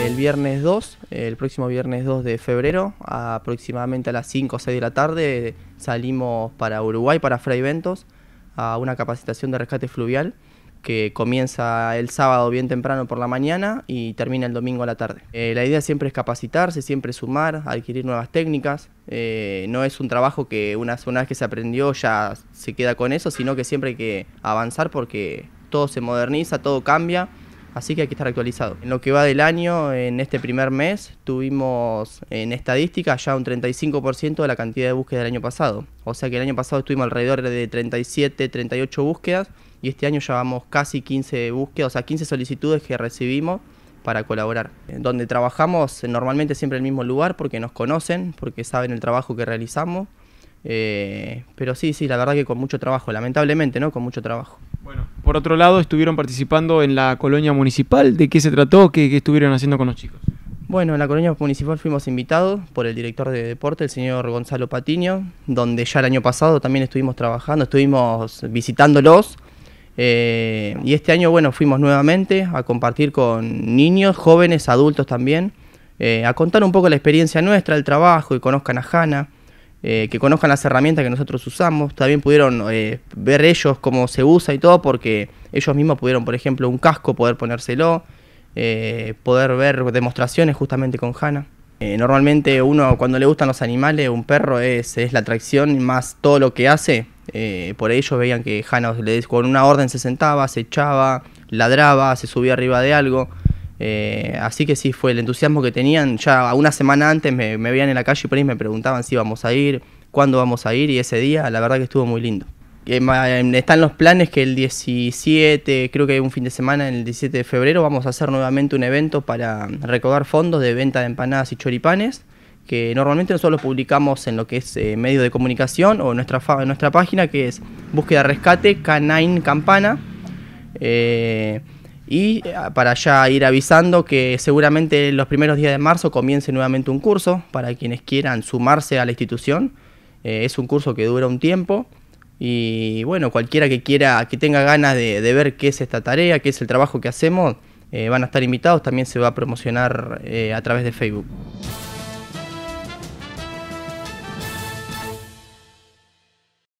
el viernes 2, el próximo viernes 2 de febrero, aproximadamente a las 5 o 6 de la tarde, salimos para Uruguay, para Ventos, a una capacitación de rescate fluvial que comienza el sábado bien temprano por la mañana y termina el domingo a la tarde. Eh, la idea siempre es capacitarse, siempre sumar, adquirir nuevas técnicas. Eh, no es un trabajo que una, una vez que se aprendió ya se queda con eso, sino que siempre hay que avanzar porque todo se moderniza, todo cambia así que hay que estar actualizado. En lo que va del año, en este primer mes, tuvimos en estadística ya un 35% de la cantidad de búsquedas del año pasado. O sea que el año pasado estuvimos alrededor de 37, 38 búsquedas y este año llevamos casi 15 búsquedas, o sea, 15 solicitudes que recibimos para colaborar. Donde trabajamos eh, normalmente siempre en el mismo lugar porque nos conocen, porque saben el trabajo que realizamos. Eh, pero sí, sí, la verdad que con mucho trabajo, lamentablemente, ¿no? Con mucho trabajo por otro lado, estuvieron participando en la colonia municipal. ¿De qué se trató? ¿Qué, estuvieron haciendo con los chicos? Bueno, en la colonia municipal fuimos invitados por el director de deporte, el señor Gonzalo Patiño, donde ya el año pasado también estuvimos trabajando, estuvimos visitándolos. Eh, y este año, bueno, fuimos nuevamente a compartir con niños, jóvenes, adultos también, eh, a contar un poco la experiencia nuestra, el trabajo y conozcan a Hanna. Eh, que conozcan las herramientas que nosotros usamos, también pudieron eh, ver ellos cómo se usa y todo, porque ellos mismos pudieron, por ejemplo, un casco, poder ponérselo, eh, poder ver demostraciones justamente con Hanna. normalmente uno cuando le gustan los animales, un perro es, es la atracción más todo lo que hace. por ellos veían que Hanna con una orden se sentaba, se echaba, ladraba, se subía arriba de algo. Eh, así que sí, fue el entusiasmo que tenían. Ya una semana antes me, veían en la calle y por ahí me preguntaban si íbamos a ir, cuándo vamos a ir y ese día la verdad que estuvo muy lindo. Eh, están los planes que el 17, creo que hay un fin de semana, el 17 de febrero, vamos a hacer nuevamente un evento para recoger fondos de venta de empanadas y choripanes, que normalmente nosotros los publicamos en lo que es eh, medio de comunicación o en nuestra, página que es búsqueda rescate canine campana y eh, para ya ir avisando que seguramente los primeros días de marzo comience nuevamente un curso para quienes quieran sumarse a la institución. Eh, es un curso que dura un tiempo y bueno, cualquiera que quiera, que tenga ganas de, ver qué es esta tarea, qué es el trabajo que hacemos, eh, van a estar invitados. También se va a promocionar a través de Facebook.